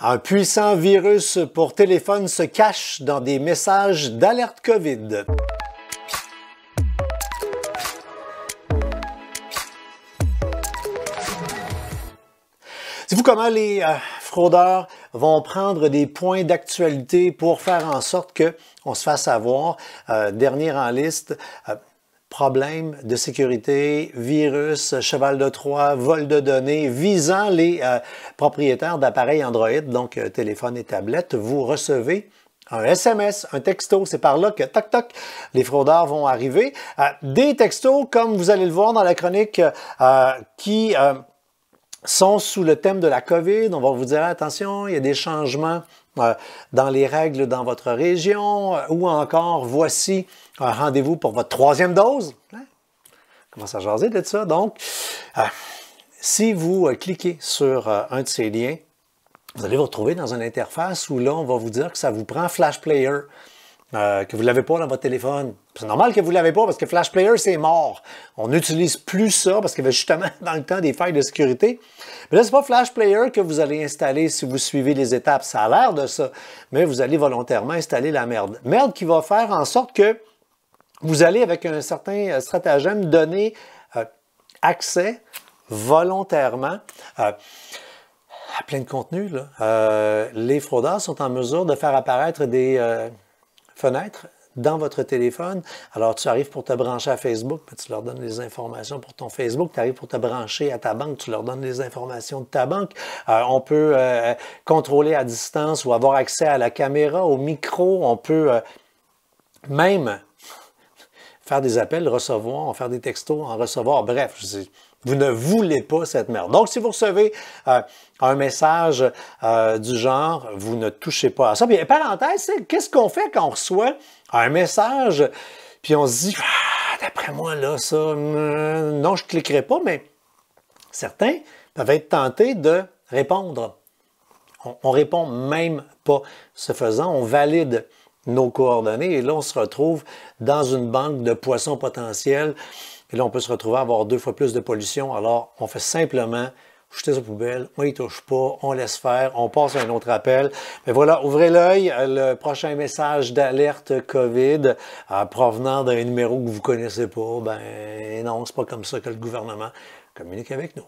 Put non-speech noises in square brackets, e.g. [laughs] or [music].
Un puissant virus pour téléphone se cache dans des messages d'alerte COVID. Dites-vous comment les euh, fraudeurs vont prendre des points d'actualité pour faire en sorte qu'on se fasse avoir. Euh, dernier en liste, euh, problèmes de sécurité, virus, cheval de Troie, vol de données visant les euh, propriétaires d'appareils Android, donc euh, téléphone et tablette, vous recevez un SMS, un texto, c'est par là que toc toc, les fraudeurs vont arriver. Euh, des textos, comme vous allez le voir dans la chronique, qui sont sous le thème de la COVID. On va vous dire attention, il y a des changements euh, dans les règles dans votre région, euh, ou encore voici un rendez-vous pour votre troisième dose. Hein? Comment ça jaser de ça. Donc, euh, si vous cliquez sur un de ces liens, vous allez vous retrouver dans une interface où là, on va vous dire que ça vous prend Flash Player. Euh, que vous ne l'avez pas dans votre téléphone. C'est normal que vous ne l'avez pas parce que Flash Player, c'est mort. On n'utilise plus ça parce qu'il y avait justement [laughs] dans le temps des failles de sécurité. Mais là, ce n'est pas Flash Player que vous allez installer si vous suivez les étapes. Ça a l'air de ça. Mais vous allez volontairement installer la merde. Merde qui va faire en sorte que vous allez, avec un certain euh, stratagème, donner euh, accès volontairement. à plein de contenu. les fraudeurs sont en mesure de faire apparaître des, fenêtre dans votre téléphone. Alors, tu arrives pour te brancher à Facebook, mais tu leur donnes les informations pour ton Facebook. Tu arrives pour te brancher à ta banque, tu leur donnes les informations de ta banque. Euh, on peut euh, contrôler à distance ou avoir accès à la caméra, au micro. On peut euh, même faire des appels, recevoir, faire des textos, en recevoir. Bref, vous ne voulez pas cette merde. Donc, si vous recevez euh, un message euh, du genre, vous ne touchez pas à ça. Puis, parenthèse, qu'est-ce qu'on fait quand on reçoit un message, puis on se dit, ah, d'après moi, là, ça, hmm, non, je ne cliquerai pas, mais certains peuvent être tentés de répondre. On, on répond même pas. Ce faisant, on valide nos coordonnées. Et là, on se retrouve dans une banque de poissons potentiels. Et là, on peut se retrouver à avoir deux fois plus de pollution. Alors, on fait simplement jeter sa poubelle, on y touche pas, on laisse faire, on passe à un autre appel. Mais voilà, ouvrez l'œil, euh, le prochain message d'alerte COVID euh, provenant d'un numéro que vous connaissez pas, ben non, c'est pas comme ça que le gouvernement communique avec nous.